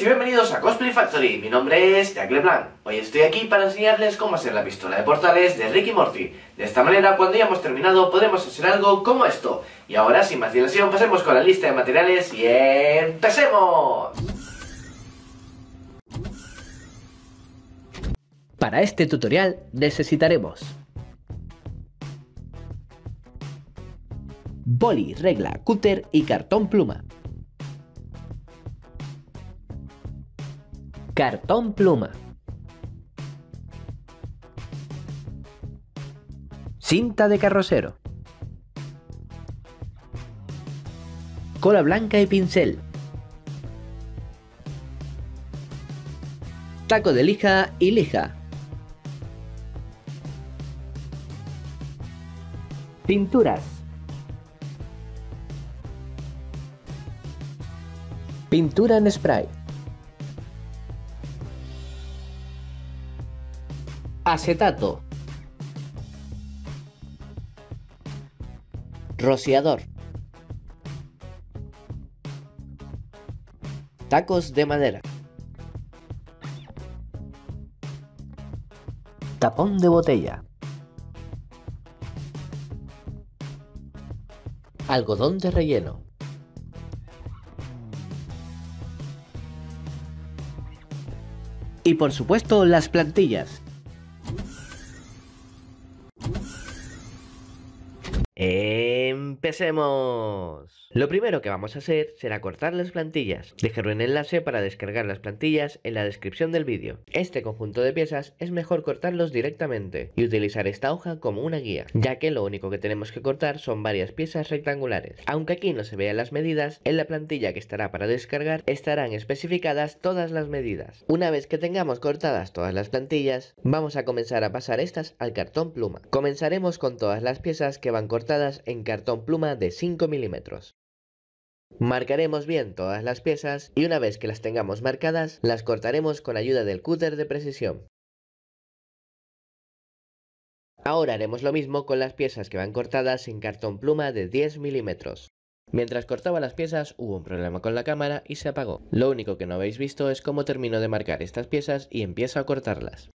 y bienvenidos a Cosplay Factory, mi nombre es Jack LeBlanc. Hoy estoy aquí para enseñarles cómo hacer la pistola de portales de Ricky Morty. De esta manera, cuando hayamos terminado, podremos hacer algo como esto. Y ahora, sin más dilación, pasemos con la lista de materiales y ¡empecemos! Para este tutorial necesitaremos... Boli, regla, cúter y cartón pluma. Cartón Pluma. Cinta de carrocero. Cola blanca y pincel. Taco de lija y lija. Pinturas. Pintura en spray. Acetato. Rociador. Tacos de madera. Tapón de botella. Algodón de relleno. Y por supuesto las plantillas. ¡Empecemos! Lo primero que vamos a hacer será cortar las plantillas. Dejaré un enlace para descargar las plantillas en la descripción del vídeo. Este conjunto de piezas es mejor cortarlos directamente y utilizar esta hoja como una guía, ya que lo único que tenemos que cortar son varias piezas rectangulares. Aunque aquí no se vean las medidas, en la plantilla que estará para descargar estarán especificadas todas las medidas. Una vez que tengamos cortadas todas las plantillas, vamos a comenzar a pasar estas al cartón pluma. Comenzaremos con todas las piezas que van cortadas en cartón pluma de 5 milímetros. Marcaremos bien todas las piezas y una vez que las tengamos marcadas, las cortaremos con ayuda del cúter de precisión. Ahora haremos lo mismo con las piezas que van cortadas en cartón pluma de 10 milímetros. Mientras cortaba las piezas hubo un problema con la cámara y se apagó. Lo único que no habéis visto es cómo termino de marcar estas piezas y empiezo a cortarlas.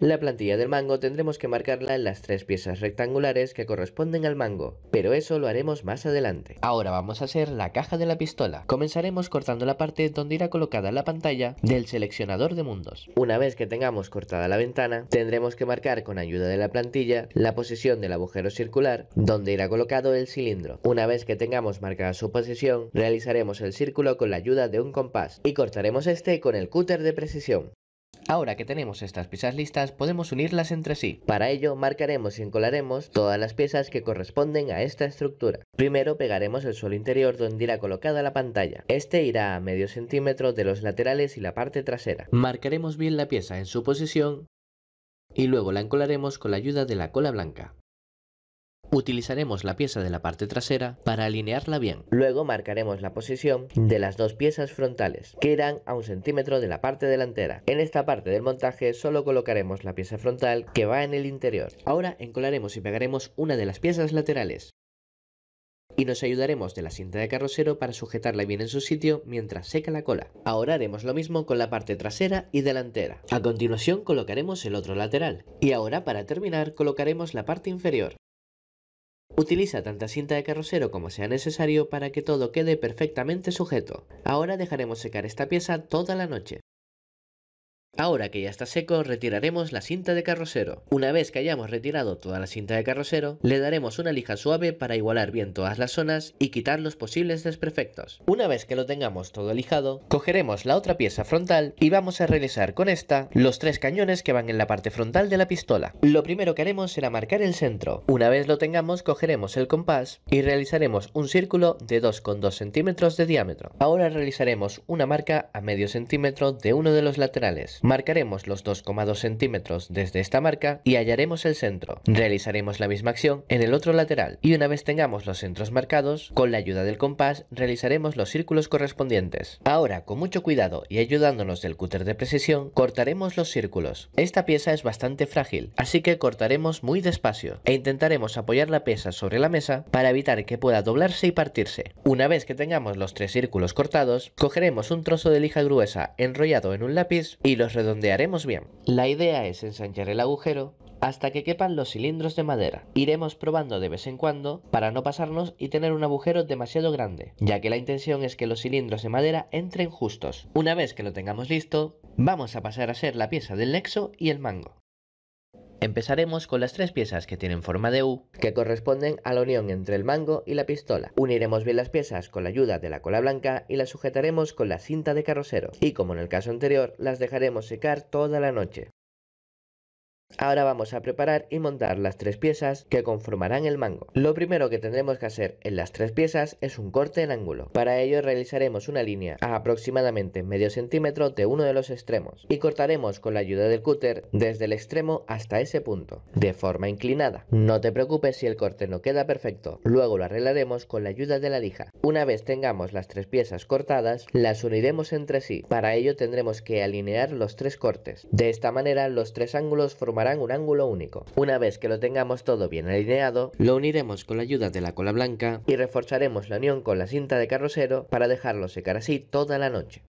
La plantilla del mango tendremos que marcarla en las tres piezas rectangulares que corresponden al mango, pero eso lo haremos más adelante. Ahora vamos a hacer la caja de la pistola. Comenzaremos cortando la parte donde irá colocada la pantalla del seleccionador de mundos. Una vez que tengamos cortada la ventana, tendremos que marcar con ayuda de la plantilla la posición del agujero circular donde irá colocado el cilindro. Una vez que tengamos marcada su posición, realizaremos el círculo con la ayuda de un compás y cortaremos este con el cúter de precisión. Ahora que tenemos estas piezas listas, podemos unirlas entre sí. Para ello, marcaremos y encolaremos todas las piezas que corresponden a esta estructura. Primero pegaremos el suelo interior donde irá colocada la pantalla. Este irá a medio centímetro de los laterales y la parte trasera. Marcaremos bien la pieza en su posición y luego la encolaremos con la ayuda de la cola blanca. Utilizaremos la pieza de la parte trasera para alinearla bien. Luego marcaremos la posición de las dos piezas frontales, que irán a un centímetro de la parte delantera. En esta parte del montaje solo colocaremos la pieza frontal que va en el interior. Ahora encolaremos y pegaremos una de las piezas laterales y nos ayudaremos de la cinta de carrocero para sujetarla bien en su sitio mientras seca la cola. Ahora haremos lo mismo con la parte trasera y delantera. A continuación colocaremos el otro lateral y ahora para terminar colocaremos la parte inferior. Utiliza tanta cinta de carrocero como sea necesario para que todo quede perfectamente sujeto. Ahora dejaremos secar esta pieza toda la noche. Ahora que ya está seco, retiraremos la cinta de carrocero. Una vez que hayamos retirado toda la cinta de carrocero, le daremos una lija suave para igualar bien todas las zonas y quitar los posibles desperfectos. Una vez que lo tengamos todo lijado, cogeremos la otra pieza frontal y vamos a realizar con esta los tres cañones que van en la parte frontal de la pistola. Lo primero que haremos será marcar el centro. Una vez lo tengamos, cogeremos el compás y realizaremos un círculo de 2,2 centímetros de diámetro. Ahora realizaremos una marca a medio centímetro de uno de los laterales. Marcaremos los 2,2 centímetros desde esta marca y hallaremos el centro. Realizaremos la misma acción en el otro lateral y una vez tengamos los centros marcados, con la ayuda del compás realizaremos los círculos correspondientes. Ahora, con mucho cuidado y ayudándonos del cúter de precisión, cortaremos los círculos. Esta pieza es bastante frágil, así que cortaremos muy despacio e intentaremos apoyar la pieza sobre la mesa para evitar que pueda doblarse y partirse. Una vez que tengamos los tres círculos cortados, cogeremos un trozo de lija gruesa enrollado en un lápiz y los redondearemos bien. La idea es ensanchar el agujero hasta que quepan los cilindros de madera. Iremos probando de vez en cuando para no pasarnos y tener un agujero demasiado grande, ya que la intención es que los cilindros de madera entren justos. Una vez que lo tengamos listo, vamos a pasar a ser la pieza del nexo y el mango. Empezaremos con las tres piezas que tienen forma de U, que corresponden a la unión entre el mango y la pistola. Uniremos bien las piezas con la ayuda de la cola blanca y las sujetaremos con la cinta de carrocero. Y como en el caso anterior, las dejaremos secar toda la noche. Ahora vamos a preparar y montar las tres piezas que conformarán el mango. Lo primero que tendremos que hacer en las tres piezas es un corte en ángulo. Para ello realizaremos una línea a aproximadamente medio centímetro de uno de los extremos y cortaremos con la ayuda del cúter desde el extremo hasta ese punto, de forma inclinada. No te preocupes si el corte no queda perfecto, luego lo arreglaremos con la ayuda de la lija. Una vez tengamos las tres piezas cortadas, las uniremos entre sí. Para ello tendremos que alinear los tres cortes. De esta manera los tres ángulos formarán un ángulo único. Una vez que lo tengamos todo bien alineado, lo uniremos con la ayuda de la cola blanca y reforzaremos la unión con la cinta de carrocero para dejarlo secar así toda la noche.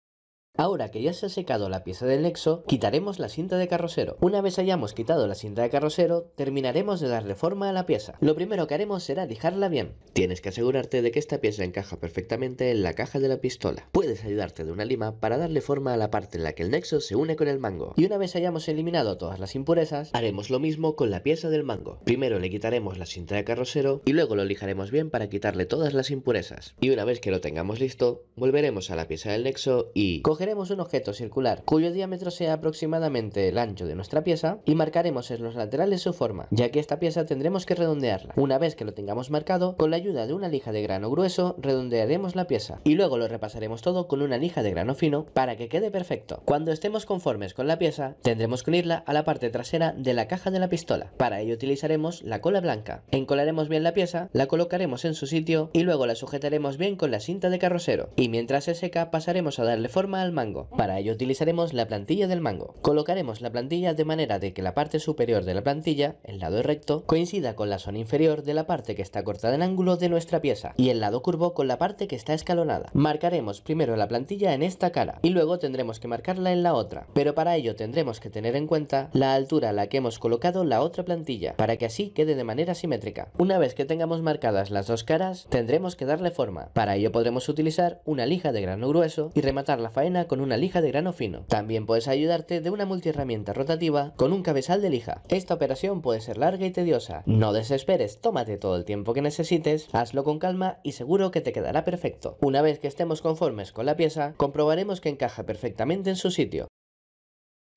Ahora que ya se ha secado la pieza del nexo, quitaremos la cinta de carrosero. Una vez hayamos quitado la cinta de carrosero, terminaremos de darle forma a la pieza. Lo primero que haremos será lijarla bien. Tienes que asegurarte de que esta pieza encaja perfectamente en la caja de la pistola. Puedes ayudarte de una lima para darle forma a la parte en la que el nexo se une con el mango. Y una vez hayamos eliminado todas las impurezas, haremos lo mismo con la pieza del mango. Primero le quitaremos la cinta de carrosero y luego lo lijaremos bien para quitarle todas las impurezas. Y una vez que lo tengamos listo, volveremos a la pieza del nexo y coge un objeto circular cuyo diámetro sea aproximadamente el ancho de nuestra pieza y marcaremos en los laterales su forma, ya que esta pieza tendremos que redondearla. Una vez que lo tengamos marcado, con la ayuda de una lija de grano grueso, redondearemos la pieza y luego lo repasaremos todo con una lija de grano fino para que quede perfecto. Cuando estemos conformes con la pieza, tendremos que unirla a la parte trasera de la caja de la pistola. Para ello utilizaremos la cola blanca. Encolaremos bien la pieza, la colocaremos en su sitio y luego la sujetaremos bien con la cinta de carrocero. Y mientras se seca pasaremos a darle forma al mango. Para ello utilizaremos la plantilla del mango. Colocaremos la plantilla de manera de que la parte superior de la plantilla, el lado recto, coincida con la zona inferior de la parte que está cortada en ángulo de nuestra pieza y el lado curvo con la parte que está escalonada. Marcaremos primero la plantilla en esta cara y luego tendremos que marcarla en la otra, pero para ello tendremos que tener en cuenta la altura a la que hemos colocado la otra plantilla para que así quede de manera simétrica. Una vez que tengamos marcadas las dos caras, tendremos que darle forma. Para ello podremos utilizar una lija de grano grueso y rematar la faena con una lija de grano fino. También puedes ayudarte de una multiherramienta rotativa con un cabezal de lija. Esta operación puede ser larga y tediosa. No desesperes, tómate todo el tiempo que necesites, hazlo con calma y seguro que te quedará perfecto. Una vez que estemos conformes con la pieza, comprobaremos que encaja perfectamente en su sitio.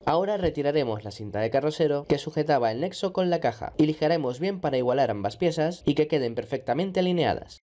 Ahora retiraremos la cinta de carrocero que sujetaba el nexo con la caja y lijaremos bien para igualar ambas piezas y que queden perfectamente alineadas.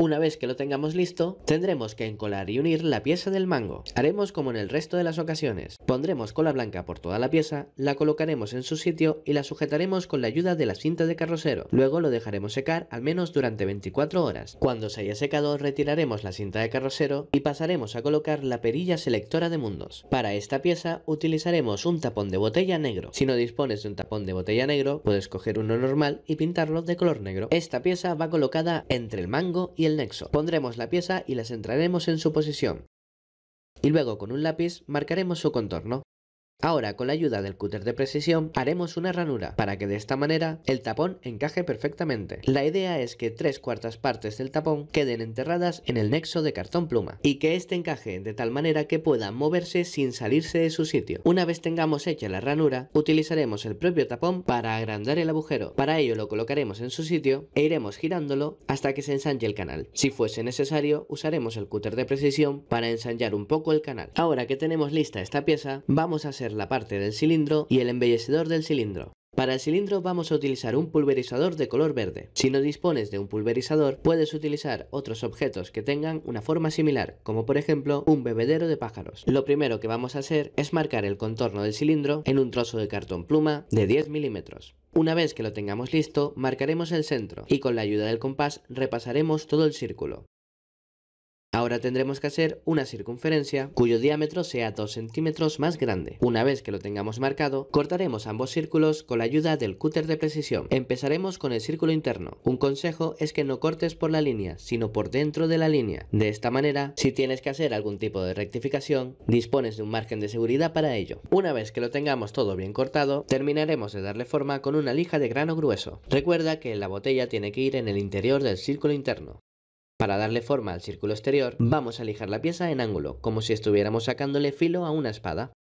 Una vez que lo tengamos listo, tendremos que encolar y unir la pieza del mango. Haremos como en el resto de las ocasiones. Pondremos cola blanca por toda la pieza, la colocaremos en su sitio y la sujetaremos con la ayuda de la cinta de carrocero. Luego lo dejaremos secar al menos durante 24 horas. Cuando se haya secado, retiraremos la cinta de carrocero y pasaremos a colocar la perilla selectora de mundos. Para esta pieza utilizaremos un tapón de botella negro. Si no dispones de un tapón de botella negro, puedes coger uno normal y pintarlo de color negro. Esta pieza va colocada entre el mango y el nexo. Pondremos la pieza y la centraremos en su posición. Y luego con un lápiz marcaremos su contorno. Ahora con la ayuda del cúter de precisión haremos una ranura para que de esta manera el tapón encaje perfectamente. La idea es que tres cuartas partes del tapón queden enterradas en el nexo de cartón pluma y que este encaje de tal manera que pueda moverse sin salirse de su sitio. Una vez tengamos hecha la ranura utilizaremos el propio tapón para agrandar el agujero. Para ello lo colocaremos en su sitio e iremos girándolo hasta que se ensanche el canal. Si fuese necesario usaremos el cúter de precisión para ensanchar un poco el canal. Ahora que tenemos lista esta pieza vamos a hacer la parte del cilindro y el embellecedor del cilindro. Para el cilindro vamos a utilizar un pulverizador de color verde. Si no dispones de un pulverizador, puedes utilizar otros objetos que tengan una forma similar, como por ejemplo un bebedero de pájaros. Lo primero que vamos a hacer es marcar el contorno del cilindro en un trozo de cartón pluma de 10 milímetros. Una vez que lo tengamos listo, marcaremos el centro y con la ayuda del compás repasaremos todo el círculo. Ahora tendremos que hacer una circunferencia cuyo diámetro sea 2 centímetros más grande. Una vez que lo tengamos marcado, cortaremos ambos círculos con la ayuda del cúter de precisión. Empezaremos con el círculo interno. Un consejo es que no cortes por la línea, sino por dentro de la línea. De esta manera, si tienes que hacer algún tipo de rectificación, dispones de un margen de seguridad para ello. Una vez que lo tengamos todo bien cortado, terminaremos de darle forma con una lija de grano grueso. Recuerda que la botella tiene que ir en el interior del círculo interno. Para darle forma al círculo exterior, vamos a lijar la pieza en ángulo, como si estuviéramos sacándole filo a una espada.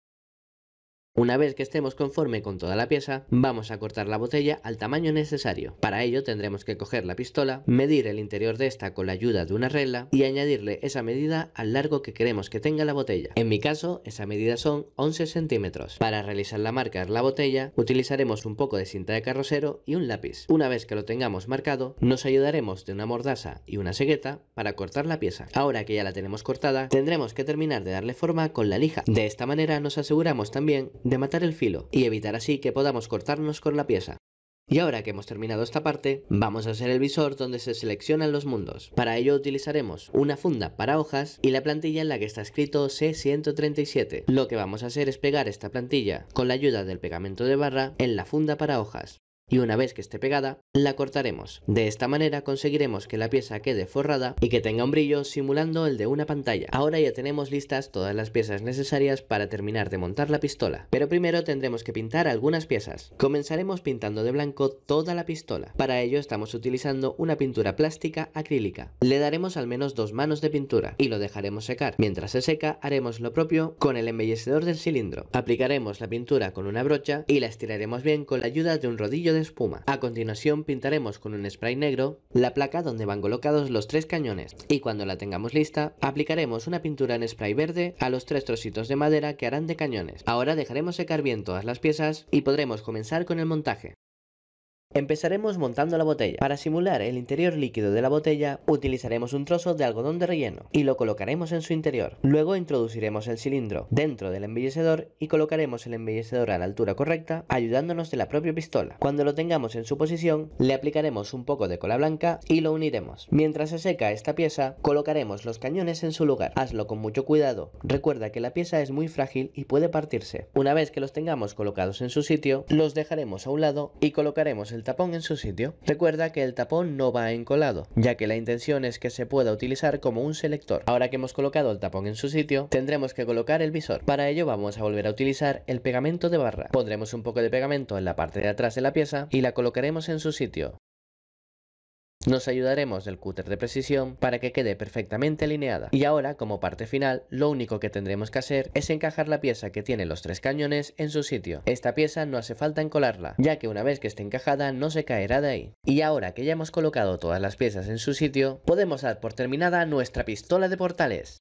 Una vez que estemos conforme con toda la pieza, vamos a cortar la botella al tamaño necesario. Para ello tendremos que coger la pistola, medir el interior de esta con la ayuda de una regla y añadirle esa medida al largo que queremos que tenga la botella. En mi caso, esa medida son 11 centímetros. Para realizar la marca en la botella, utilizaremos un poco de cinta de carrocero y un lápiz. Una vez que lo tengamos marcado, nos ayudaremos de una mordaza y una segueta para cortar la pieza. Ahora que ya la tenemos cortada, tendremos que terminar de darle forma con la lija. De esta manera nos aseguramos también de matar el filo y evitar así que podamos cortarnos con la pieza. Y ahora que hemos terminado esta parte, vamos a hacer el visor donde se seleccionan los mundos. Para ello utilizaremos una funda para hojas y la plantilla en la que está escrito C137. Lo que vamos a hacer es pegar esta plantilla con la ayuda del pegamento de barra en la funda para hojas y una vez que esté pegada, la cortaremos. De esta manera conseguiremos que la pieza quede forrada y que tenga un brillo simulando el de una pantalla. Ahora ya tenemos listas todas las piezas necesarias para terminar de montar la pistola, pero primero tendremos que pintar algunas piezas. Comenzaremos pintando de blanco toda la pistola. Para ello estamos utilizando una pintura plástica acrílica. Le daremos al menos dos manos de pintura y lo dejaremos secar. Mientras se seca haremos lo propio con el embellecedor del cilindro. Aplicaremos la pintura con una brocha y la estiraremos bien con la ayuda de un rodillo de espuma. A continuación pintaremos con un spray negro la placa donde van colocados los tres cañones y cuando la tengamos lista aplicaremos una pintura en spray verde a los tres trocitos de madera que harán de cañones. Ahora dejaremos secar bien todas las piezas y podremos comenzar con el montaje. Empezaremos montando la botella. Para simular el interior líquido de la botella, utilizaremos un trozo de algodón de relleno y lo colocaremos en su interior. Luego introduciremos el cilindro dentro del embellecedor y colocaremos el embellecedor a la altura correcta, ayudándonos de la propia pistola. Cuando lo tengamos en su posición, le aplicaremos un poco de cola blanca y lo uniremos. Mientras se seca esta pieza, colocaremos los cañones en su lugar. Hazlo con mucho cuidado. Recuerda que la pieza es muy frágil y puede partirse. Una vez que los tengamos colocados en su sitio, los dejaremos a un lado y colocaremos en el tapón en su sitio. Recuerda que el tapón no va encolado, ya que la intención es que se pueda utilizar como un selector. Ahora que hemos colocado el tapón en su sitio, tendremos que colocar el visor. Para ello vamos a volver a utilizar el pegamento de barra. Pondremos un poco de pegamento en la parte de atrás de la pieza y la colocaremos en su sitio. Nos ayudaremos del cúter de precisión para que quede perfectamente alineada. Y ahora, como parte final, lo único que tendremos que hacer es encajar la pieza que tiene los tres cañones en su sitio. Esta pieza no hace falta encolarla, ya que una vez que esté encajada no se caerá de ahí. Y ahora que ya hemos colocado todas las piezas en su sitio, podemos dar por terminada nuestra pistola de portales.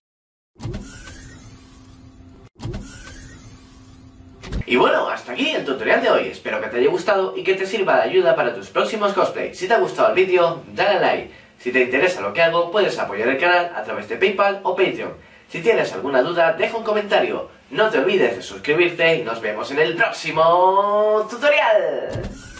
Y bueno, hasta aquí el tutorial de hoy, espero que te haya gustado y que te sirva de ayuda para tus próximos cosplays. Si te ha gustado el vídeo, dale like. Si te interesa lo que hago, puedes apoyar el canal a través de Paypal o Patreon. Si tienes alguna duda, deja un comentario. No te olvides de suscribirte y nos vemos en el próximo tutorial.